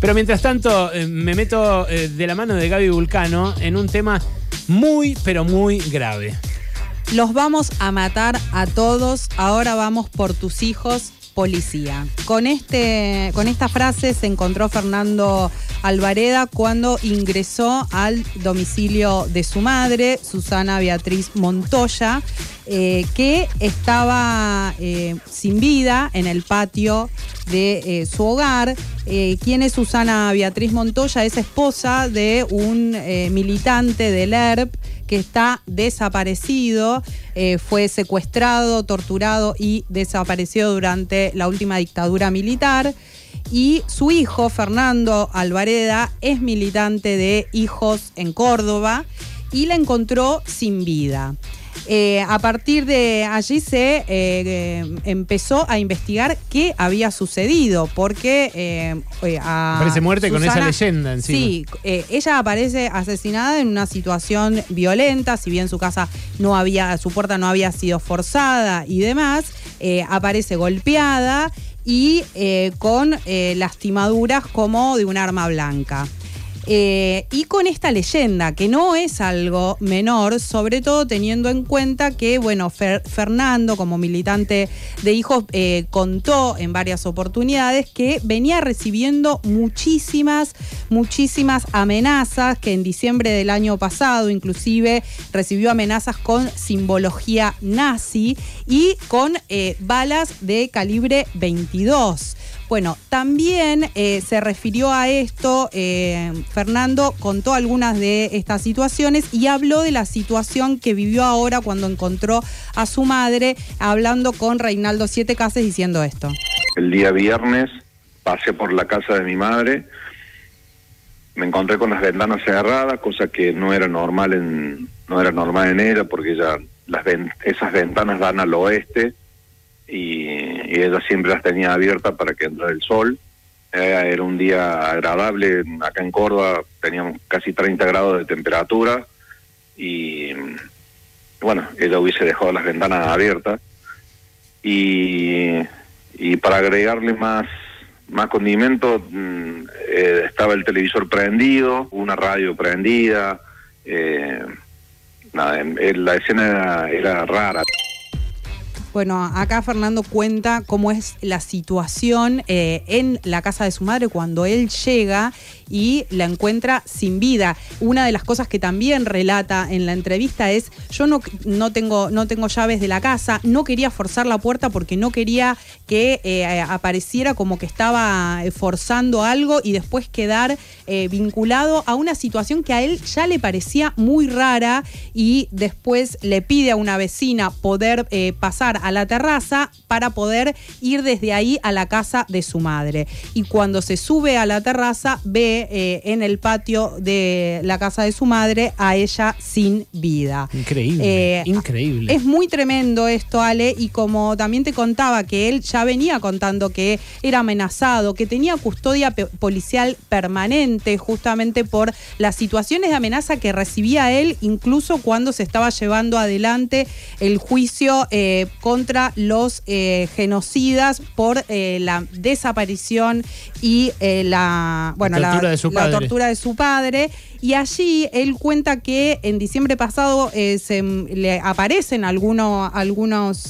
Pero mientras tanto, eh, me meto eh, de la mano de Gaby Vulcano en un tema muy, pero muy grave. Los vamos a matar a todos, ahora vamos por tus hijos, policía. Con, este, con esta frase se encontró Fernando Alvareda cuando ingresó al domicilio de su madre, Susana Beatriz Montoya, eh, que estaba eh, sin vida en el patio de eh, su hogar. ¿Quién es Susana Beatriz Montoya? Es esposa de un militante del ERP que está desaparecido, fue secuestrado, torturado y desapareció durante la última dictadura militar y su hijo, Fernando Alvareda, es militante de Hijos en Córdoba y la encontró sin vida. Eh, a partir de allí se eh, eh, empezó a investigar qué había sucedido, porque aparece muerte con esa leyenda Sí, ella aparece asesinada en una situación violenta, si bien su casa no había, su puerta no había sido forzada y demás, aparece golpeada y eh, con eh, lastimaduras como de un arma blanca. Eh, y con esta leyenda, que no es algo menor, sobre todo teniendo en cuenta que, bueno, Fernando, como militante de hijos, eh, contó en varias oportunidades que venía recibiendo muchísimas, muchísimas amenazas, que en diciembre del año pasado inclusive recibió amenazas con simbología nazi y con eh, balas de calibre 22. Bueno, también eh, se refirió a esto, eh, Fernando contó algunas de estas situaciones y habló de la situación que vivió ahora cuando encontró a su madre hablando con Reinaldo Siete Cases diciendo esto. El día viernes pasé por la casa de mi madre, me encontré con las ventanas cerradas, cosa que no era normal en, no era normal en porque ya esas ventanas dan al oeste y y ella siempre las tenía abiertas para que entrara el sol. Eh, era un día agradable, acá en Córdoba teníamos casi 30 grados de temperatura y bueno, ella hubiese dejado las ventanas abiertas. Y, y para agregarle más, más condimento, mm, eh, estaba el televisor prendido, una radio prendida. Eh, la escena era rara. Bueno, acá Fernando cuenta cómo es la situación eh, en la casa de su madre cuando él llega y la encuentra sin vida. Una de las cosas que también relata en la entrevista es, yo no, no, tengo, no tengo llaves de la casa, no quería forzar la puerta porque no quería que eh, apareciera como que estaba eh, forzando algo y después quedar vinculado a una situación que a él ya le parecía muy rara y después le pide a una vecina poder pasar a la terraza para poder ir desde ahí a la casa de su madre. Y cuando se sube a la terraza, ve eh, en el patio de la casa de su madre a ella sin vida. Increíble. Eh, increíble. Es muy tremendo esto, Ale, y como también te contaba que él ya venía contando que era amenazado, que tenía custodia policial permanente justamente por las situaciones de amenaza que recibía él, incluso cuando se estaba llevando adelante el juicio eh, con contra los eh, genocidas por eh, la desaparición y eh, la, bueno, la tortura de su padre y allí él cuenta que en diciembre pasado eh, se, mm, le aparecen algunos,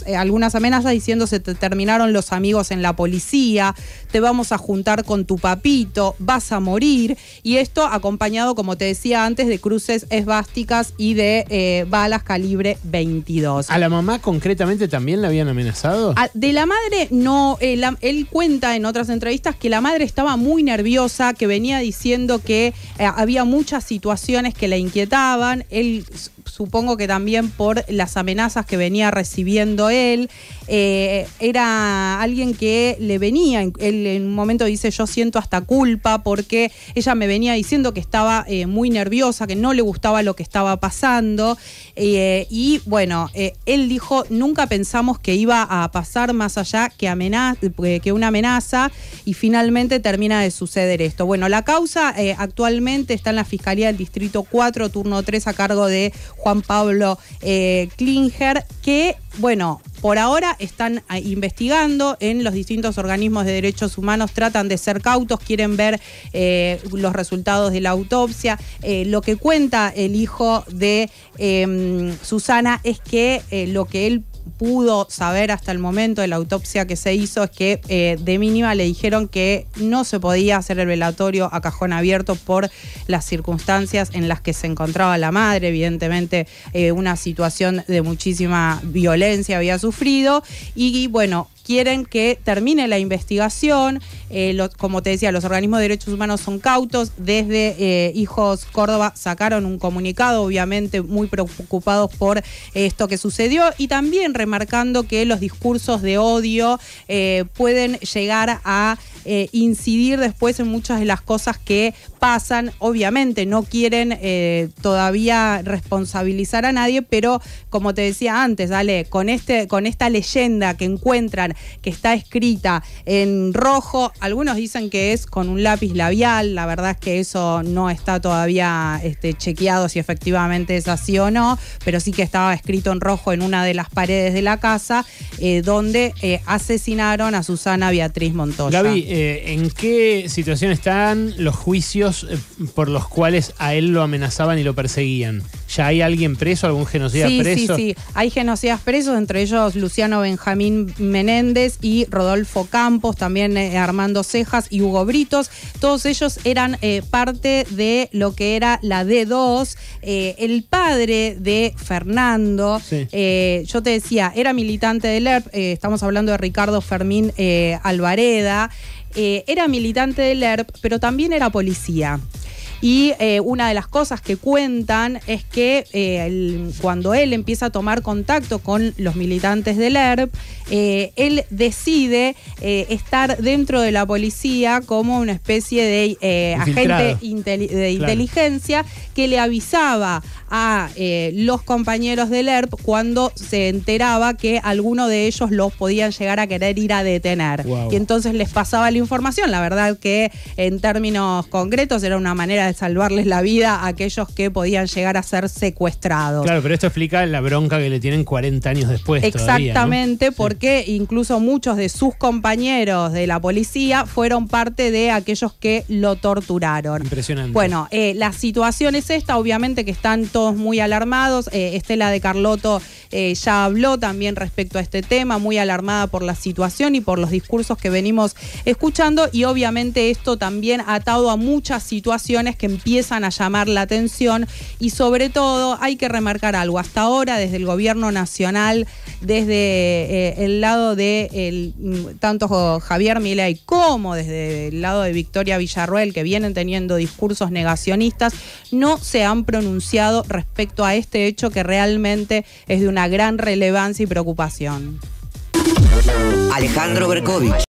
eh, algunas amenazas diciendo se terminaron los amigos en la policía, te vamos a juntar con tu papito, vas a morir. Y esto acompañado, como te decía antes, de cruces esvásticas y de eh, balas calibre 22. ¿A la mamá concretamente también la habían amenazado? Ah, de la madre no, él cuenta en otras entrevistas que la madre estaba muy nerviosa, que venía diciendo que había muchas situaciones que le inquietaban. Él supongo que también por las amenazas que venía recibiendo él. Eh, era alguien que le venía, él en un momento dice yo siento hasta culpa porque ella me venía diciendo que estaba eh, muy nerviosa, que no le gustaba lo que estaba pasando. Eh, y bueno, él dijo, nunca pensamos que iba a pasar más allá que, que una amenaza y finalmente termina de suceder esto. Bueno, la causa actualmente está en la Fiscalía del Distrito 4, turno 3, a cargo de Juan Pablo eh, Klinger, que, bueno, por ahora están ah, investigando en los distintos organismos de derechos humanos, tratan de ser cautos, quieren ver eh, los resultados de la autopsia. Eh, lo que cuenta el hijo de em, Susana es que lo que él pudo saber hasta el momento de la autopsia que se hizo es que eh, de mínima le dijeron que no se podía hacer el velatorio a cajón abierto por las circunstancias en las que se encontraba la madre, evidentemente eh, una situación de muchísima violencia había sufrido y bueno, quieren que termine la investigación. Eh, como te decía, los organismos de derechos humanos son cautos. Desde eh, Hijos Córdoba sacaron un comunicado, obviamente muy preocupados por esto que sucedió y también remarcando que los discursos de odio eh, pueden llegar a incidir después en muchas de las cosas que pasan. Obviamente no quieren todavía responsabilizar a nadie, pero como te decía antes, dale, con, este, con esta leyenda que encuentran que está escrita en rojo. Algunos dicen que es con un lápiz labial, la verdad es que eso no está todavía este, chequeado si efectivamente es así o no, pero sí que estaba escrito en rojo en una de las paredes de la casa, eh, donde eh, asesinaron a Susana Beatriz Montoya. Gaby, eh, ¿en qué situación están los juicios por los cuales a él lo amenazaban y lo perseguían? ¿Ya hay alguien preso, algún genocida preso? Sí, sí, sí. hay genocidas presos, entre ellos Luciano Benjamín Menéndez y Rodolfo Campos, también eh, Armando Cejas y Hugo Britos. Todos ellos eran eh, parte de lo que era la D2. Eh, el padre de Fernando, yo te decía, era militante del ERP, estamos hablando de Ricardo Fermín Alvareda. era militante del ERP, pero también era policía. Y eh, una de las cosas que cuentan es que eh, cuando él empieza a tomar contacto con los militantes del ERP, eh, él decide estar dentro de la policía como una especie de agente de inteligencia que le avisaba a los compañeros del ERP cuando se enteraba que alguno de ellos los podían llegar a querer ir a detener. Y entonces les pasaba la información. La verdad que en términos concretos era una manera de salvarles la vida a aquellos que podían llegar a ser secuestrados. Claro, pero esto explica la bronca que le tienen 40 años después. Exactamente, porque incluso muchos de sus compañeros de la policía fueron parte de aquellos que lo torturaron. Impresionante. Bueno, eh, la situación es esta, obviamente que están todos muy alarmados. Eh, Estela de Carlotto eh, ya habló también respecto a este tema, muy alarmada por la situación y por los discursos que venimos escuchando y obviamente esto también ha atado a muchas situaciones que que empiezan a llamar la atención y sobre todo hay que remarcar algo. Hasta ahora desde el gobierno nacional, desde eh, el lado de el, mm, tanto Javier Milei como desde el lado de Victoria Villarroel, que vienen teniendo discursos negacionistas, no se han pronunciado respecto a este hecho que realmente es de una gran relevancia y preocupación. Alejandro Berkovich.